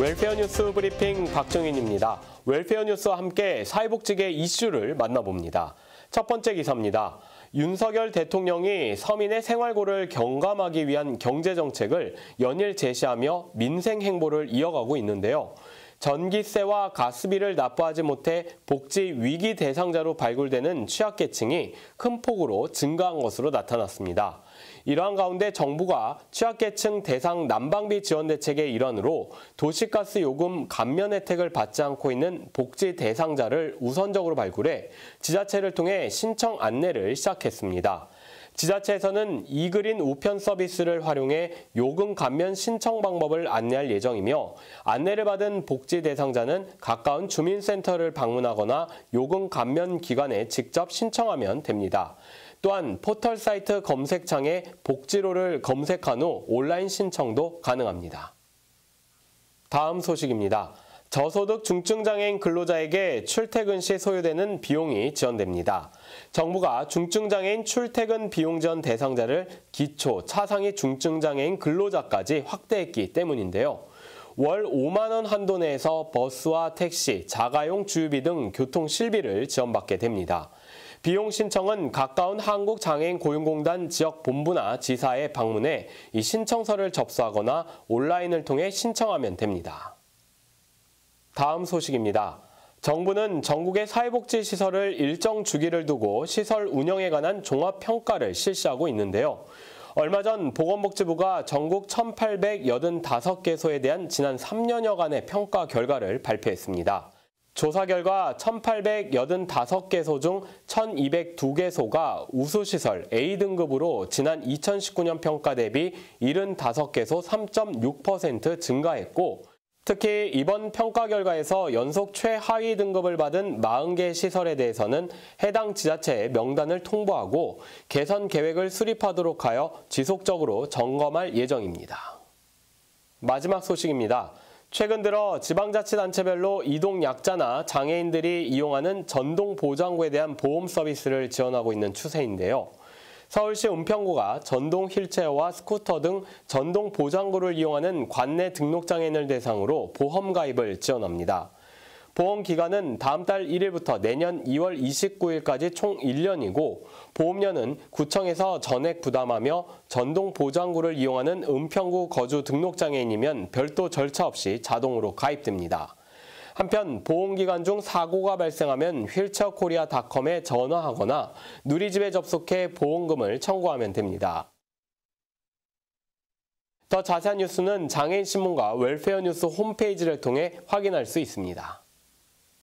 웰페어 뉴스 브리핑 박정인입니다. 웰페어 뉴스와 함께 사회복지계 이슈를 만나봅니다. 첫 번째 기사입니다. 윤석열 대통령이 서민의 생활고를 경감하기 위한 경제정책을 연일 제시하며 민생 행보를 이어가고 있는데요. 전기세와 가스비를 납부하지 못해 복지 위기 대상자로 발굴되는 취약계층이 큰 폭으로 증가한 것으로 나타났습니다. 이러한 가운데 정부가 취약계층 대상 난방비 지원 대책의 일환으로 도시가스 요금 감면 혜택을 받지 않고 있는 복지 대상자를 우선적으로 발굴해 지자체를 통해 신청 안내를 시작했습니다. 지자체에서는 이그린 우편 서비스를 활용해 요금 감면 신청 방법을 안내할 예정이며 안내를 받은 복지 대상자는 가까운 주민센터를 방문하거나 요금 감면 기관에 직접 신청하면 됩니다. 또한 포털 사이트 검색창에 복지로를 검색한 후 온라인 신청도 가능합니다. 다음 소식입니다. 저소득 중증장애인 근로자에게 출퇴근 시 소요되는 비용이 지원됩니다. 정부가 중증장애인 출퇴근 비용 지원 대상자를 기초, 차상위 중증장애인 근로자까지 확대했기 때문인데요. 월 5만 원 한도 내에서 버스와 택시, 자가용 주유비 등 교통 실비를 지원받게 됩니다. 비용 신청은 가까운 한국장애인 고용공단 지역 본부나 지사에 방문해 이 신청서를 접수하거나 온라인을 통해 신청하면 됩니다. 다음 소식입니다. 정부는 전국의 사회복지 시설을 일정 주기를 두고 시설 운영에 관한 종합평가를 실시하고 있는데요. 얼마 전 보건복지부가 전국 1,885개소에 대한 지난 3년여간의 평가 결과를 발표했습니다. 조사 결과 1,885개소 중 1,202개소가 우수시설 A등급으로 지난 2019년 평가 대비 75개소 3.6% 증가했고 특히 이번 평가 결과에서 연속 최하위 등급을 받은 40개 시설에 대해서는 해당 지자체에 명단을 통보하고 개선 계획을 수립하도록 하여 지속적으로 점검할 예정입니다. 마지막 소식입니다. 최근 들어 지방자치단체별로 이동 약자나 장애인들이 이용하는 전동 보장구에 대한 보험 서비스를 지원하고 있는 추세인데요. 서울시 은평구가 전동 휠체어와 스쿠터 등 전동 보장구를 이용하는 관내 등록장애인을 대상으로 보험 가입을 지원합니다. 보험 기간은 다음 달 1일부터 내년 2월 29일까지 총 1년이고 보험료는 구청에서 전액 부담하며 전동 보장구를 이용하는 은평구 거주 등록장애인이면 별도 절차 없이 자동으로 가입됩니다. 한편 보험기간 중 사고가 발생하면 휠체어코리아닷컴에 전화하거나 누리집에 접속해 보험금을 청구하면 됩니다. 더 자세한 뉴스는 장애인신문과 웰페어뉴스 홈페이지를 통해 확인할 수 있습니다.